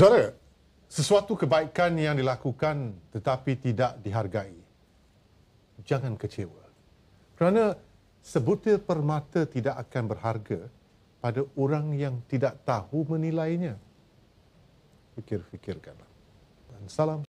Saudara, sesuatu kebaikan yang dilakukan tetapi tidak dihargai. Jangan kecewa. Kerana sebutir permata tidak akan berharga pada orang yang tidak tahu menilainya. Fikir-fikirkanlah. Dan salam